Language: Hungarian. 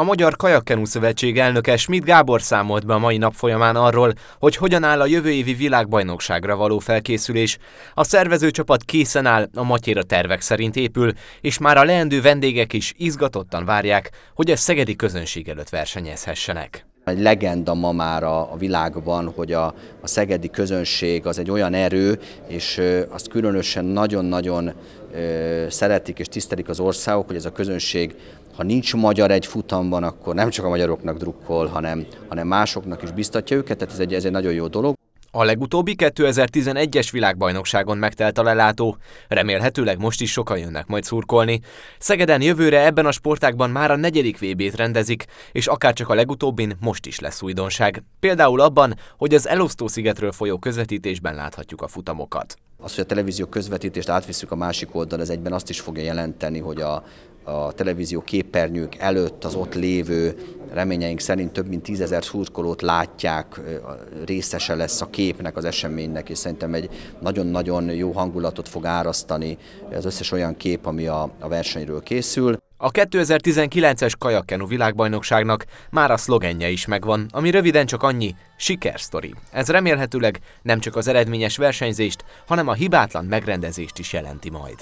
A Magyar Kajakkenu Szövetség elnöke Schmidt Gábor számolt be a mai nap folyamán arról, hogy hogyan áll a jövő évi világbajnokságra való felkészülés. A szervezőcsapat készen áll, a matyéra tervek szerint épül, és már a leendő vendégek is izgatottan várják, hogy a szegedi közönség előtt versenyezhessenek. Egy legenda ma már a, a világban, hogy a, a szegedi közönség az egy olyan erő, és azt különösen nagyon-nagyon szeretik és tisztelik az országok, hogy ez a közönség ha nincs magyar egy futamban, akkor nem csak a magyaroknak drukkol, hanem, hanem másoknak is biztatja őket, tehát ez egy, ez egy nagyon jó dolog. A legutóbbi 2011-es világbajnokságon megtelt a lelátó, remélhetőleg most is sokan jönnek majd szurkolni. Szegeden jövőre ebben a sportákban már a negyedik VB-t rendezik, és akárcsak a legutóbbin most is lesz újdonság. Például abban, hogy az elosztó szigetről folyó közvetítésben láthatjuk a futamokat. Az, hogy a televízió közvetítést átviszük a másik oldal, ez egyben azt is fogja jelenteni, hogy a, a televízió képernyők előtt az ott lévő reményeink szerint több mint tízezer szurkolót látják, részese lesz a képnek, az eseménynek, és szerintem egy nagyon-nagyon jó hangulatot fog árasztani az összes olyan kép, ami a, a versenyről készül. A 2019-es kajakkenu világbajnokságnak már a szlogenje is megvan, ami röviden csak annyi, sikersztori. Ez remélhetőleg nem csak az eredményes versenyzést, hanem a hibátlan megrendezést is jelenti majd.